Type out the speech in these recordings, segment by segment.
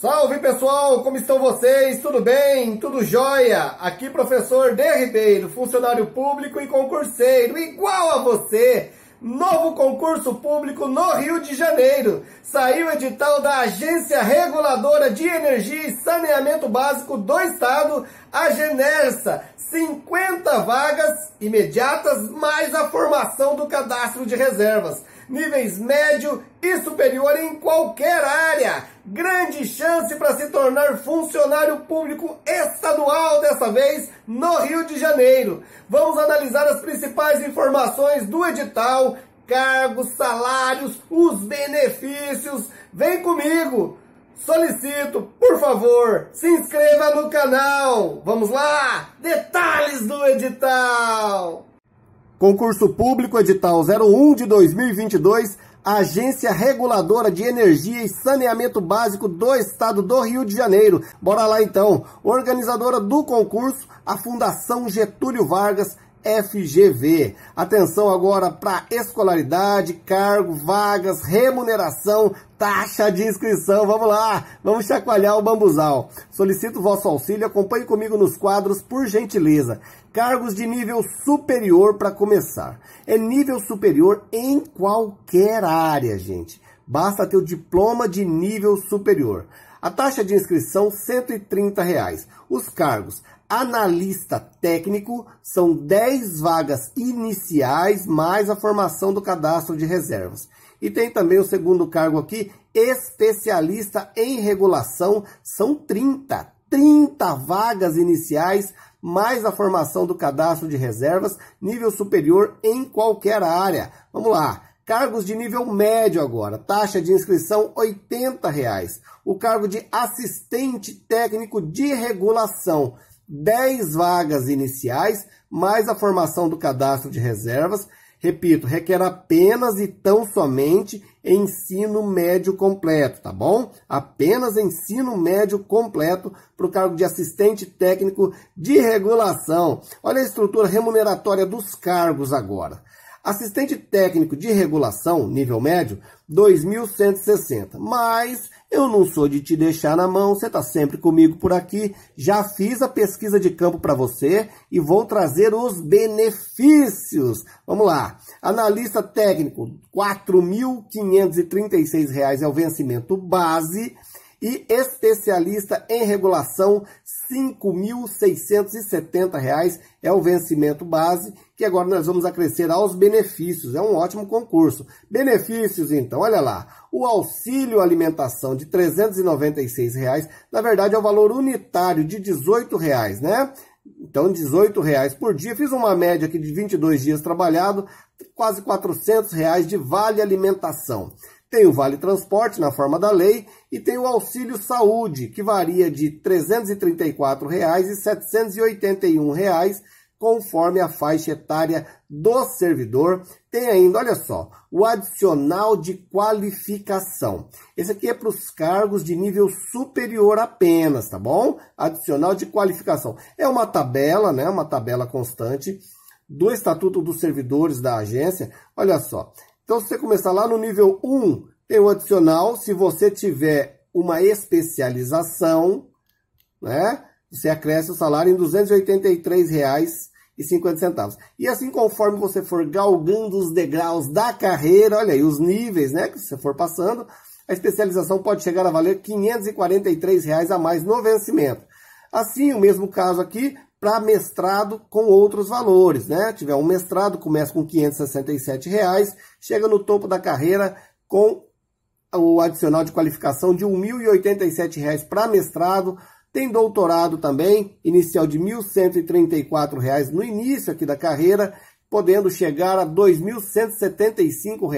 Salve pessoal, como estão vocês? Tudo bem? Tudo jóia? Aqui professor D. Ribeiro, funcionário público e concurseiro, igual a você. Novo concurso público no Rio de Janeiro. Saiu o edital da Agência Reguladora de Energia e Saneamento Básico do Estado, a Genersa. 50 vagas imediatas, mais a formação do cadastro de reservas níveis médio e superior em qualquer área. Grande chance para se tornar funcionário público estadual dessa vez no Rio de Janeiro. Vamos analisar as principais informações do edital, cargos, salários, os benefícios. Vem comigo! Solicito, por favor, se inscreva no canal. Vamos lá! Detalhes do edital! Concurso Público Edital 01 de 2022, Agência Reguladora de Energia e Saneamento Básico do Estado do Rio de Janeiro. Bora lá então. Organizadora do concurso, a Fundação Getúlio Vargas FGV. Atenção agora para escolaridade, cargo, vagas, remuneração, taxa de inscrição. Vamos lá, vamos chacoalhar o bambuzal. Solicito vosso auxílio, acompanhe comigo nos quadros, por gentileza. Cargos de nível superior para começar. É nível superior em qualquer área, gente. Basta ter o diploma de nível superior. A taxa de inscrição R$ 130. Reais. Os cargos: analista técnico, são 10 vagas iniciais mais a formação do cadastro de reservas. E tem também o segundo cargo aqui, especialista em regulação, são 30, 30 vagas iniciais mais a formação do cadastro de reservas, nível superior em qualquer área. Vamos lá. Cargos de nível médio agora, taxa de inscrição R$ 80,00. O cargo de assistente técnico de regulação, 10 vagas iniciais, mais a formação do cadastro de reservas. Repito, requer apenas e tão somente ensino médio completo, tá bom? Apenas ensino médio completo para o cargo de assistente técnico de regulação. Olha a estrutura remuneratória dos cargos agora. Assistente técnico de regulação, nível médio, 2160. Mas eu não sou de te deixar na mão, você está sempre comigo por aqui. Já fiz a pesquisa de campo para você e vou trazer os benefícios. Vamos lá. Analista técnico, R$ 4.536 é o vencimento base e especialista em regulação, R$ 5.670 é o vencimento base, que agora nós vamos acrescer aos benefícios. É um ótimo concurso. Benefícios, então, olha lá. O auxílio alimentação de R$ 396, reais, na verdade é o valor unitário de R$ 18,00, né? Então, R$ reais por dia. Fiz uma média aqui de 22 dias trabalhado, quase R$ reais de vale alimentação. Tem o vale transporte na forma da lei e tem o auxílio saúde, que varia de R$ 334,00 e R$ reais, conforme a faixa etária do servidor. Tem ainda, olha só, o adicional de qualificação. Esse aqui é para os cargos de nível superior apenas, tá bom? Adicional de qualificação. É uma tabela, né? Uma tabela constante do Estatuto dos Servidores da Agência. Olha só. Então, se você começar lá no nível 1, tem o adicional, se você tiver uma especialização, né? Você acresce o salário em R$ 283,50. E assim, conforme você for galgando os degraus da carreira, olha aí, os níveis, né, que você for passando, a especialização pode chegar a valer R$ 543,00 a mais no vencimento. Assim, o mesmo caso aqui para mestrado com outros valores, né? Tiver um mestrado, começa com R$ 567, reais, chega no topo da carreira com o adicional de qualificação de R$ 1.087 para mestrado, tem doutorado também, inicial de R$ 1.134 no início aqui da carreira, podendo chegar a R$ 2.175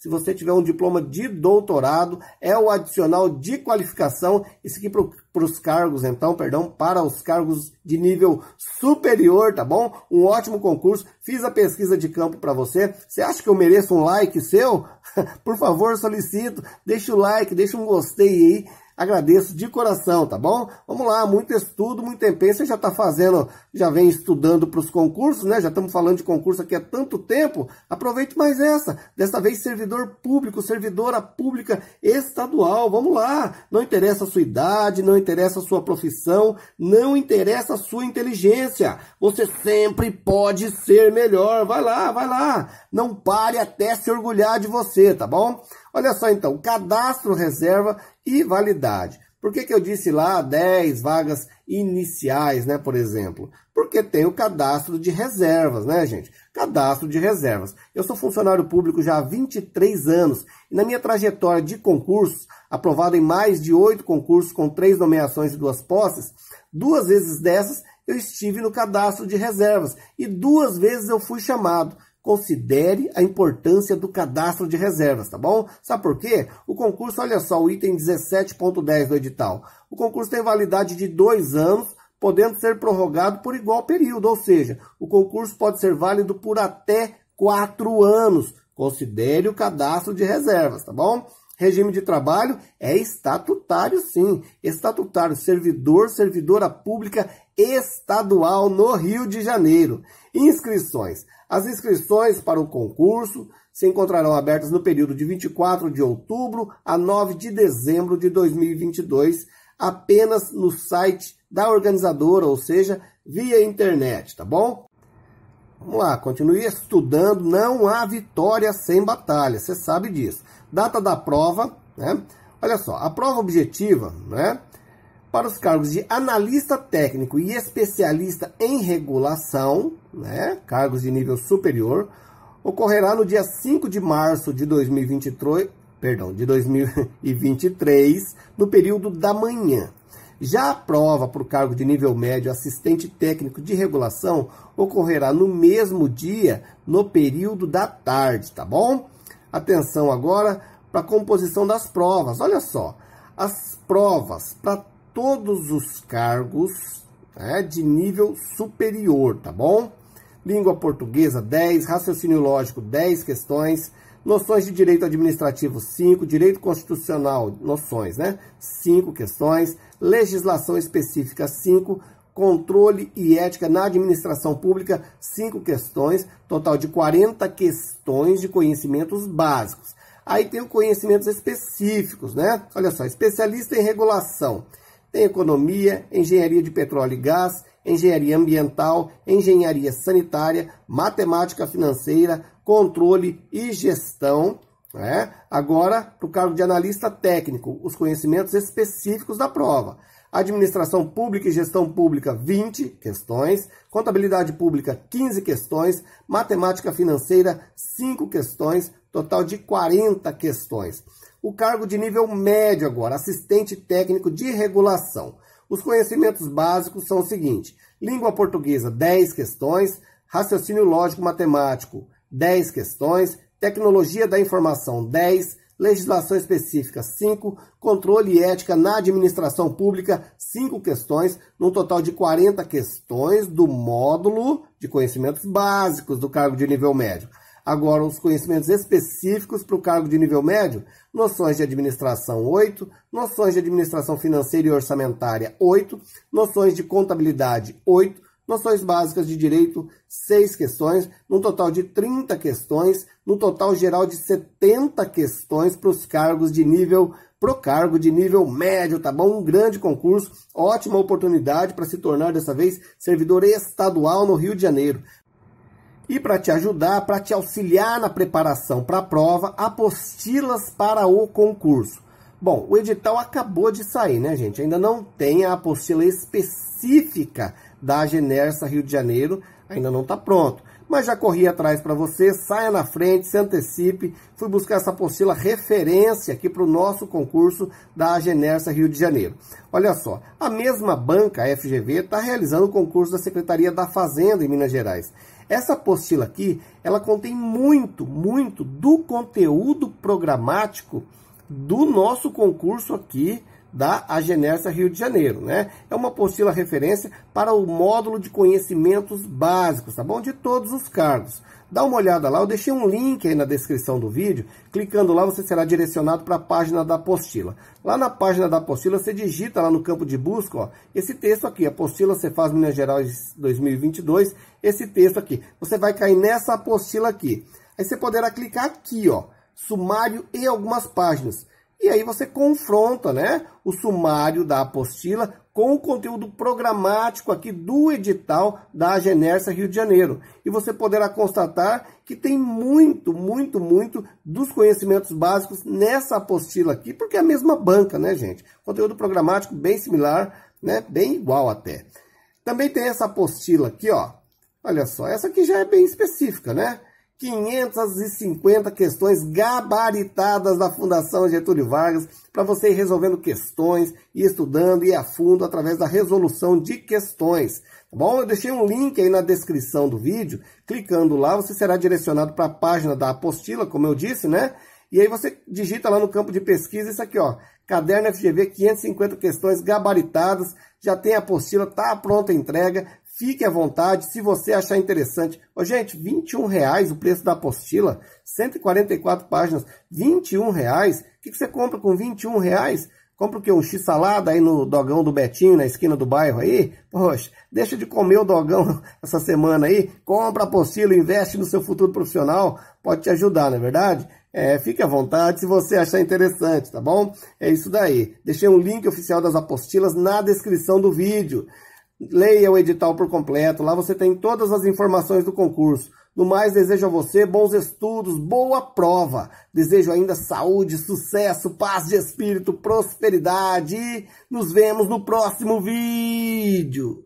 se você tiver um diploma de doutorado, é o adicional de qualificação, isso aqui para os cargos, então, perdão, para os cargos de nível superior, tá bom? Um ótimo concurso, fiz a pesquisa de campo para você. Você acha que eu mereço um like seu? Por favor, solicito, deixa o like, deixa um gostei aí. Agradeço de coração, tá bom? Vamos lá, muito estudo, muito empenho. Você já está fazendo, já vem estudando para os concursos, né? Já estamos falando de concurso aqui há tanto tempo. Aproveite mais essa. Dessa vez, servidor público, servidora pública estadual. Vamos lá. Não interessa a sua idade, não interessa a sua profissão, não interessa a sua inteligência. Você sempre pode ser melhor. Vai lá, vai lá. Não pare até se orgulhar de você, tá bom? Olha só então, cadastro, reserva e validade. Por que, que eu disse lá 10 vagas iniciais, né, por exemplo? Porque tem o cadastro de reservas, né, gente? Cadastro de reservas. Eu sou funcionário público já há 23 anos e na minha trajetória de concursos, aprovado em mais de oito concursos com três nomeações e duas posses, duas vezes dessas eu estive no cadastro de reservas e duas vezes eu fui chamado considere a importância do cadastro de reservas, tá bom? Sabe por quê? O concurso, olha só, o item 17.10 do edital. O concurso tem validade de dois anos, podendo ser prorrogado por igual período, ou seja, o concurso pode ser válido por até quatro anos. Considere o cadastro de reservas, tá bom? Regime de trabalho é estatutário, sim. Estatutário, servidor, servidora pública estadual no Rio de Janeiro. Inscrições. As inscrições para o concurso se encontrarão abertas no período de 24 de outubro a 9 de dezembro de 2022, apenas no site da organizadora, ou seja, via internet, tá bom? Vamos lá, continue estudando, não há vitória sem batalha, você sabe disso. Data da prova, né? Olha só, a prova objetiva, né? para os cargos de analista técnico e especialista em regulação, né, cargos de nível superior, ocorrerá no dia 5 de março de 2023, perdão, de 2023, no período da manhã. Já a prova para o cargo de nível médio assistente técnico de regulação ocorrerá no mesmo dia, no período da tarde, tá bom? Atenção agora para a composição das provas. Olha só, as provas para todos os cargos né, de nível superior, tá bom? Língua portuguesa, 10. Raciocínio lógico, 10 questões. Noções de direito administrativo, 5. Direito constitucional, noções, né? 5 questões. Legislação específica, 5. Controle e ética na administração pública, 5 questões. Total de 40 questões de conhecimentos básicos. Aí tem os conhecimentos específicos, né? Olha só, especialista em regulação. Tem economia, engenharia de petróleo e gás, engenharia ambiental, engenharia sanitária, matemática financeira, controle e gestão. Né? Agora, para o cargo de analista técnico, os conhecimentos específicos da prova. Administração Pública e Gestão Pública, 20 questões. Contabilidade Pública, 15 questões. Matemática Financeira, 5 questões total de 40 questões. O cargo de nível médio agora, assistente técnico de regulação. Os conhecimentos básicos são o seguinte: língua portuguesa, 10 questões, raciocínio lógico matemático, 10 questões, tecnologia da informação, 10, legislação específica, 5, controle e ética na administração pública, 5 questões, num total de 40 questões do módulo de conhecimentos básicos do cargo de nível médio. Agora, os conhecimentos específicos para o cargo de nível médio: noções de administração 8, noções de administração financeira e orçamentária 8, noções de contabilidade 8, noções básicas de direito 6 questões, num total de 30 questões, no total geral de 70 questões para os cargos de nível pro cargo de nível médio, tá bom? Um grande concurso, ótima oportunidade para se tornar dessa vez servidor estadual no Rio de Janeiro. E para te ajudar, para te auxiliar na preparação para a prova, apostilas para o concurso. Bom, o edital acabou de sair, né, gente? Ainda não tem a apostila específica da Genersa Rio de Janeiro, ainda não está pronto. Mas já corri atrás para você, saia na frente, se antecipe. Fui buscar essa apostila referência aqui para o nosso concurso da Genersa Rio de Janeiro. Olha só, a mesma banca, a FGV, está realizando o concurso da Secretaria da Fazenda em Minas Gerais. Essa apostila aqui, ela contém muito, muito do conteúdo programático do nosso concurso aqui da Agenersa Rio de Janeiro, né? É uma apostila referência para o módulo de conhecimentos básicos, tá bom? De todos os cargos. Dá uma olhada lá, eu deixei um link aí na descrição do vídeo. Clicando lá, você será direcionado para a página da apostila. Lá na página da apostila, você digita lá no campo de busca, ó, esse texto aqui, apostila Cefaz Minas Gerais 2022, esse texto aqui. Você vai cair nessa apostila aqui. Aí você poderá clicar aqui, ó, sumário e algumas páginas. E aí você confronta né, o sumário da apostila com o conteúdo programático aqui do edital da Genersa Rio de Janeiro. E você poderá constatar que tem muito, muito, muito dos conhecimentos básicos nessa apostila aqui, porque é a mesma banca, né, gente? Conteúdo programático bem similar, né? Bem igual até. Também tem essa apostila aqui, ó. Olha só, essa aqui já é bem específica, né? 550 questões gabaritadas da Fundação Getúlio Vargas para você ir resolvendo questões e estudando e a fundo através da resolução de questões. Tá bom? Eu deixei um link aí na descrição do vídeo. Clicando lá, você será direcionado para a página da apostila, como eu disse, né? E aí você digita lá no campo de pesquisa isso aqui, ó. Caderno FGV, 550 questões gabaritadas, já tem a apostila, tá pronta a entrega. Fique à vontade, se você achar interessante. Ô, gente, R$ 21,00 o preço da apostila, 144 páginas, R$ 21,00. O que, que você compra com R$ 21,00? Compra o quê? Um x-salada aí no dogão do Betinho, na esquina do bairro aí? Poxa, deixa de comer o dogão essa semana aí. Compra a apostila, investe no seu futuro profissional. Pode te ajudar, não é verdade? É, fique à vontade se você achar interessante, tá bom? É isso daí. Deixei um link oficial das apostilas na descrição do vídeo. Leia o edital por completo, lá você tem todas as informações do concurso. No mais, desejo a você bons estudos, boa prova. Desejo ainda saúde, sucesso, paz de espírito, prosperidade. E nos vemos no próximo vídeo.